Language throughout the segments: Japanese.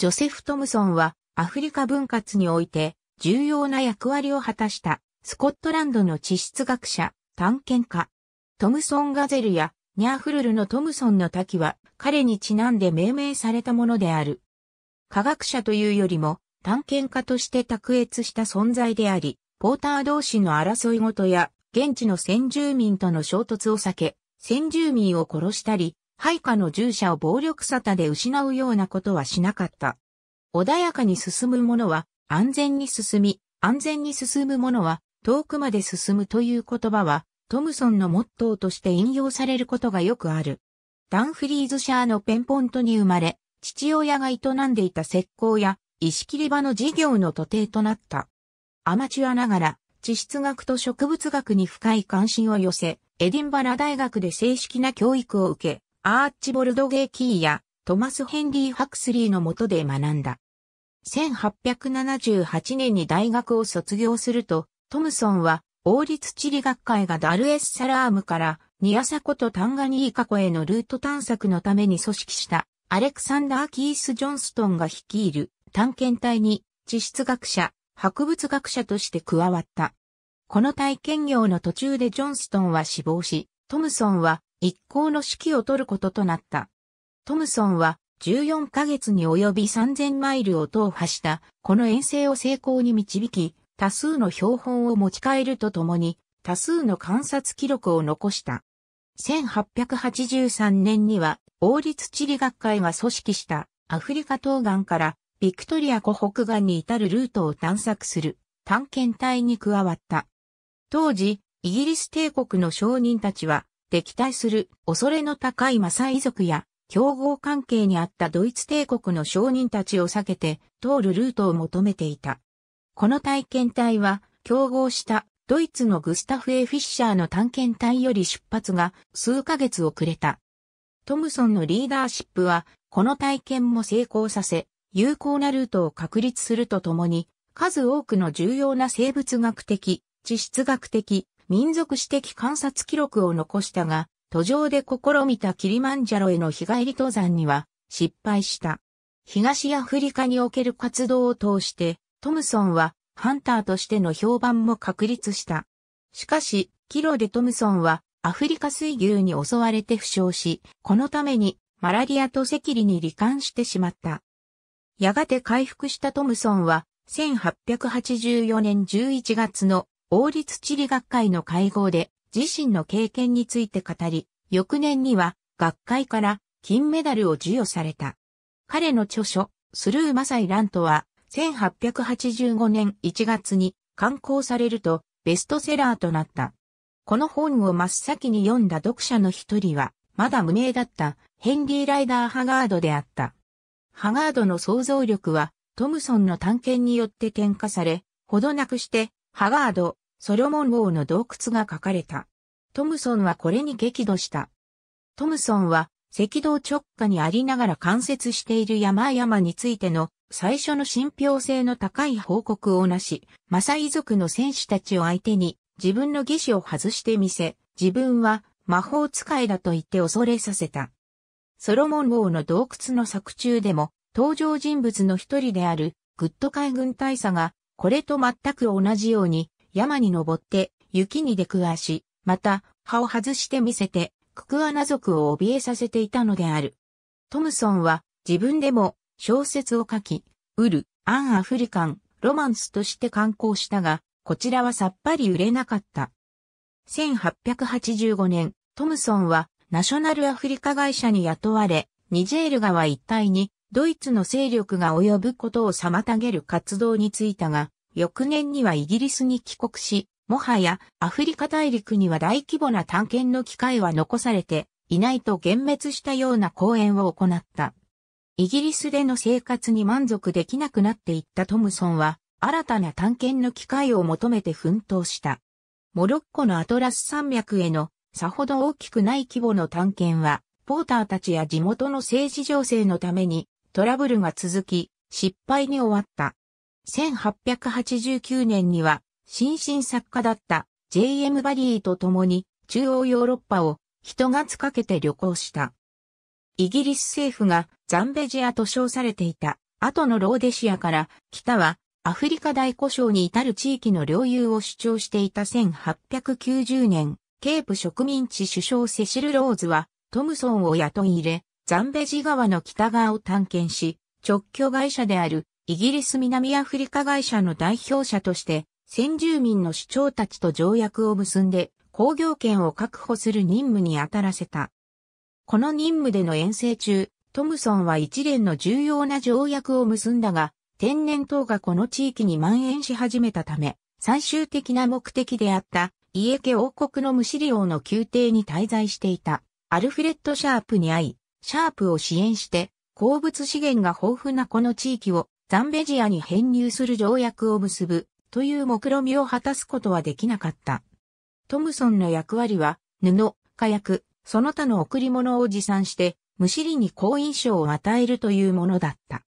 ジョセフ・トムソンはアフリカ分割において重要な役割を果たしたスコットランドの地質学者、探検家。トムソンガゼルやニャーフルルのトムソンの滝は彼にちなんで命名されたものである。科学者というよりも探検家として卓越した存在であり、ポーター同士の争い事や現地の先住民との衝突を避け、先住民を殺したり、配下の従者を暴力沙汰で失うようなことはしなかった。穏やかに進む者は安全に進み、安全に進む者は遠くまで進むという言葉はトムソンのモットーとして引用されることがよくある。ダンフリーズシャーのペンポントに生まれ、父親が営んでいた石膏や石切り場の事業の徒弟となった。アマチュアながら地質学と植物学に深い関心を寄せ、エディンバラ大学で正式な教育を受け、アーチボルド・ゲイキーやトマス・ヘンリー・ハクスリーの下で学んだ。1878年に大学を卒業すると、トムソンは王立地理学会がダルエス・サラームからニアサコとタンガニーカ去へのルート探索のために組織したアレクサンダー・キース・ジョンストンが率いる探検隊に地質学者、博物学者として加わった。この体験業の途中でジョンストンは死亡し、トムソンは一行の指揮を取ることとなった。トムソンは14ヶ月に及び3000マイルを踏破したこの遠征を成功に導き、多数の標本を持ち帰るとともに、多数の観察記録を残した。1883年には、王立地理学会が組織したアフリカ東岸からビクトリア湖北岸に至るルートを探索する探検隊に加わった。当時、イギリス帝国の商人たちは敵対する恐れの高いマサイ族や競合関係にあったドイツ帝国の商人たちを避けて通るルートを求めていた。この体験隊は競合したドイツのグスタフ・エフィッシャーの探検隊より出発が数ヶ月遅れた。トムソンのリーダーシップはこの体験も成功させ、有効なルートを確立するとともに、数多くの重要な生物学的、地質学的、民族史的観察記録を残したが、途上で試みたキリマンジャロへの日帰り登山には失敗した。東アフリカにおける活動を通して、トムソンはハンターとしての評判も確立した。しかし、キロでトムソンはアフリカ水牛に襲われて負傷し、このためにマラリアと赤痢に罹患してしまった。やがて回復したトムソンは、1884年11月の王立地理学会の会合で自身の経験について語り、翌年には学会から金メダルを授与された。彼の著書、スルーマサイラントは、1885年1月に刊行されるとベストセラーとなった。この本を真っ先に読んだ読者の一人は、まだ無名だったヘンリー・ライダー・ハガードであった。ハガードの想像力はトムソンの探検によって転化され、ほどなくしてハワード、ソロモン王の洞窟が書かれた。トムソンはこれに激怒した。トムソンは赤道直下にありながら関節している山々についての最初の信憑性の高い報告をなし、マサイ族の戦士たちを相手に自分の義手を外してみせ、自分は魔法使いだと言って恐れさせた。ソロモン王の洞窟の作中でも登場人物の一人であるグッド海軍大佐がこれと全く同じように、山に登って雪に出くわし、また、葉を外して見せて、ククアナ族を怯えさせていたのである。トムソンは自分でも小説を書き、ウル、アン・アフリカン、ロマンスとして刊行したが、こちらはさっぱり売れなかった。1885年、トムソンはナショナルアフリカ会社に雇われ、ニジェール川一帯にドイツの勢力が及ぶことを妨げる活動についたが、翌年にはイギリスに帰国し、もはやアフリカ大陸には大規模な探検の機会は残されていないと幻滅したような講演を行った。イギリスでの生活に満足できなくなっていったトムソンは、新たな探検の機会を求めて奮闘した。モロッコのアトラス山脈へのさほど大きくない規模の探検は、ポーターたちや地元の政治情勢のためにトラブルが続き、失敗に終わった。1889年には、新進作家だった J.M. バリーと共に中央ヨーロッパをが月かけて旅行した。イギリス政府がザンベジアと称されていた後のローデシアから北はアフリカ大湖省に至る地域の領有を主張していた1890年、ケープ植民地首相セシル・ローズはトムソンを雇い入れ、ザンベジ川の北側を探検し、直居会社であるイギリス南アフリカ会社の代表者として、先住民の首長たちと条約を結んで工業権を確保する任務に当たらせた。この任務での遠征中、トムソンは一連の重要な条約を結んだが、天然痘がこの地域に蔓延し始めたため、最終的な目的であった家家王国の無資料の宮廷に滞在していたアルフレッド・シャープに会い、シャープを支援して、鉱物資源が豊富なこの地域をザンベジアに編入する条約を結ぶという目論見みを果たすことはできなかった。トムソンの役割は、布、火薬、その他の贈り物を持参して、むしりに好印象を与えるというものだった。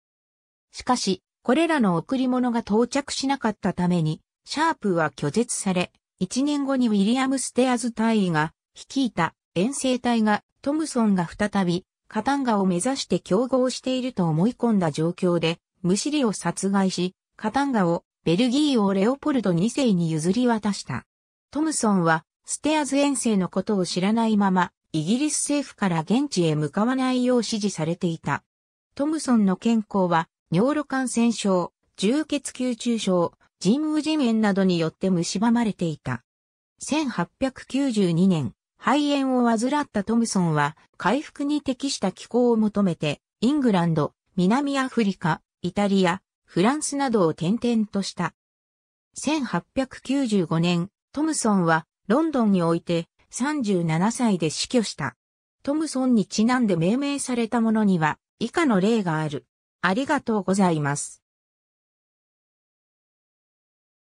しかし、これらの贈り物が到着しなかったために、シャープは拒絶され、1年後にウィリアム・ステアーズ大尉が率いた遠征隊がトムソンが再びカタンガを目指して競合していると思い込んだ状況で、ムシリを殺害し、カタンガをベルギー王レオポルド2世に譲り渡した。トムソンは、ステアーズ遠征のことを知らないまま、イギリス政府から現地へ向かわないよう指示されていた。トムソンの健康は、尿路感染症、重血球中症、人盂人炎などによって蝕まれていた。1892年、肺炎を患ったトムソンは、回復に適した気候を求めて、イングランド、南アフリカ、イタリア、フランスなどを転々とした。1895年、トムソンはロンドンにおいて37歳で死去した。トムソンにちなんで命名されたものには以下の例がある。ありがとうございます。